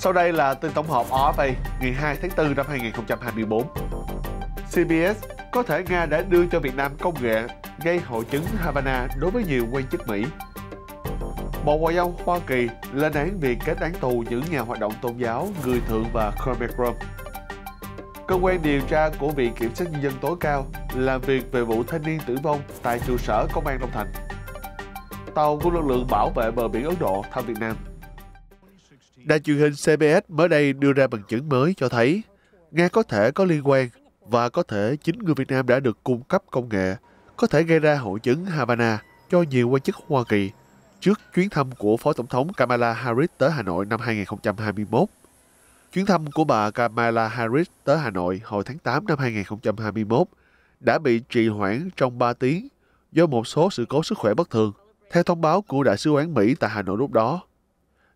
Sau đây là tin tổng hợp RFA ngày 2 tháng 4 năm 2024. CBS có thể Nga đã đưa cho Việt Nam công nghệ gây hội chứng Havana đối với nhiều quan chức Mỹ. Bộ Ngoại giao Hoa Kỳ lên án việc kết án tù những nhà hoạt động tôn giáo, người thượng và Khmer Krom. Cơ quan điều tra của Viện Kiểm sát Nhân dân tối cao làm việc về vụ thanh niên tử vong tại trụ sở Công an Long Thành. Tàu của lực lượng bảo vệ bờ biển Ấn Độ thăm Việt Nam. Đài truyền hình CBS mới đây đưa ra bằng chứng mới cho thấy Nga có thể có liên quan và có thể chính người Việt Nam đã được cung cấp công nghệ có thể gây ra hội chứng Havana cho nhiều quan chức Hoa Kỳ trước chuyến thăm của Phó Tổng thống Kamala Harris tới Hà Nội năm 2021. Chuyến thăm của bà Kamala Harris tới Hà Nội hồi tháng 8 năm 2021 đã bị trì hoãn trong 3 tiếng do một số sự cố sức khỏe bất thường. Theo thông báo của Đại sứ quán Mỹ tại Hà Nội lúc đó,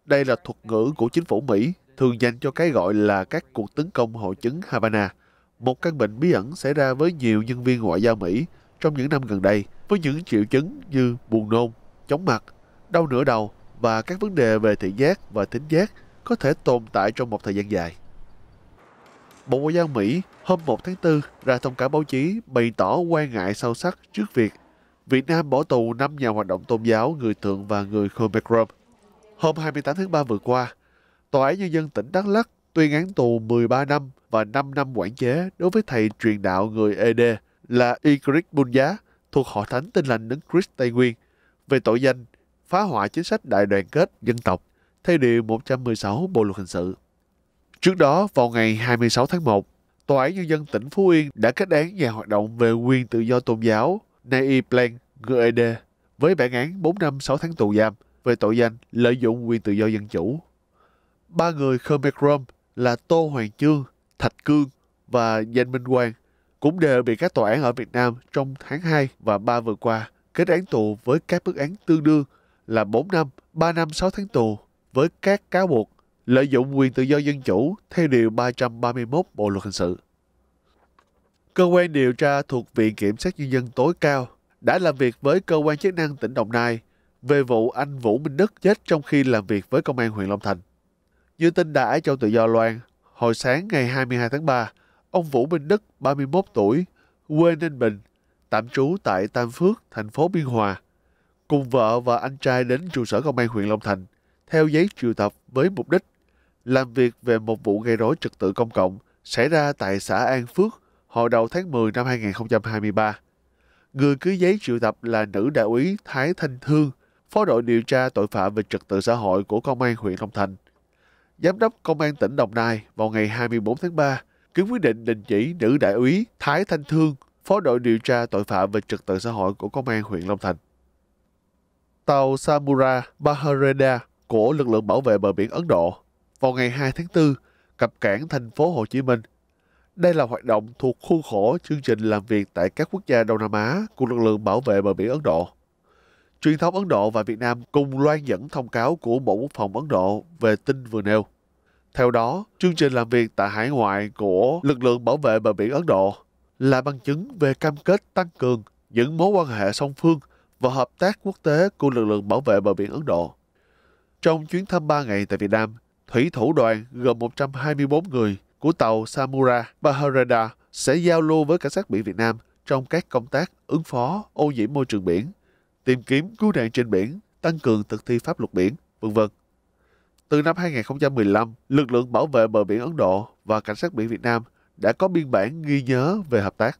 đây là thuật ngữ của chính phủ Mỹ thường dành cho cái gọi là các cuộc tấn công hội chứng Havana, một căn bệnh bí ẩn xảy ra với nhiều nhân viên ngoại giao Mỹ trong những năm gần đây với những triệu chứng như buồn nôn, chóng mặt, đau nửa đầu và các vấn đề về thị giác và tính giác có thể tồn tại trong một thời gian dài. Bộ Ngoại giao Mỹ hôm 1 tháng 4 ra thông cáo báo chí bày tỏ quan ngại sâu sắc trước việc Việt Nam bỏ tù 5 nhà hoạt động tôn giáo người thượng và người Khmer Krom Hôm 28 tháng 3 vừa qua, Tòa án Nhân dân tỉnh Đắk Lắk tuyên án tù 13 năm và 5 năm quản chế đối với thầy truyền đạo người ED là Igrik Bunya thuộc họ thánh tin lành Đấng Christ Tây Nguyên về tội danh phá hoại chính sách đại đoàn kết dân tộc theo Điều 116 Bộ Luật Hình sự. Trước đó, vào ngày 26 tháng 1, Tòa án Nhân dân tỉnh Phú Yên đã kết án nhà hoạt động về quyền tự do tôn giáo Nay Blanc, người ED, với bản án 4 năm 6 tháng tù giam – về tội danh lợi dụng quyền tự do dân chủ. Ba người Khmer Krom là Tô Hoàng Chương, Thạch Cương và Danh Minh Quang cũng đều bị các tòa án ở Việt Nam trong tháng 2 và 3 vừa qua kết án tù với các bức án tương đương là 4 năm, 3 năm 6 tháng tù với các cáo buộc lợi dụng quyền tự do dân chủ theo Điều 331 Bộ Luật Hình sự. Cơ quan điều tra thuộc Viện Kiểm sát Nhân dân tối cao đã làm việc với cơ quan chức năng tỉnh Đồng Nai về vụ anh Vũ Minh Đức chết trong khi làm việc với công an huyện Long Thành. Như tin đã cho tự do Loan, hồi sáng ngày 22 tháng 3, ông Vũ Minh Đức, 31 tuổi, quê Ninh Bình, tạm trú tại Tam Phước, thành phố Biên Hòa, cùng vợ và anh trai đến trụ sở công an huyện Long Thành theo giấy triệu tập với mục đích làm việc về một vụ gây rối trật tự công cộng xảy ra tại xã An Phước hồi đầu tháng 10 năm 2023. Người ký giấy triệu tập là nữ đại úy Thái Thanh Thương, Phó đội điều tra tội phạm về trật tự xã hội của Công an huyện Long Thành. Giám đốc Công an tỉnh Đồng Nai vào ngày 24 tháng 3 ký quyết định đình chỉ nữ đại úy Thái Thanh Thương, Phó đội điều tra tội phạm về trật tự xã hội của Công an huyện Long Thành. Tàu Samura Bahareda của lực lượng bảo vệ bờ biển Ấn Độ vào ngày 2 tháng 4 cập cảng thành phố Hồ Chí Minh. Đây là hoạt động thuộc khuôn khổ chương trình làm việc tại các quốc gia Đông Nam Á của lực lượng bảo vệ bờ biển Ấn Độ. Truyền thông Ấn Độ và Việt Nam cùng loan dẫn thông cáo của Bộ Quốc phòng Ấn Độ về tin vừa nêu. Theo đó, chương trình làm việc tại hải ngoại của lực lượng bảo vệ bờ biển Ấn Độ là bằng chứng về cam kết tăng cường những mối quan hệ song phương và hợp tác quốc tế của lực lượng bảo vệ bờ biển Ấn Độ. Trong chuyến thăm 3 ngày tại Việt Nam, thủy thủ đoàn gồm 124 người của tàu Samura Baharada sẽ giao lưu với cảnh sát biển Việt Nam trong các công tác ứng phó ô nhiễm môi trường biển tìm kiếm cứu nạn trên biển, tăng cường thực thi pháp luật biển, vân vân. Từ năm 2015, lực lượng bảo vệ bờ biển Ấn Độ và cảnh sát biển Việt Nam đã có biên bản ghi nhớ về hợp tác.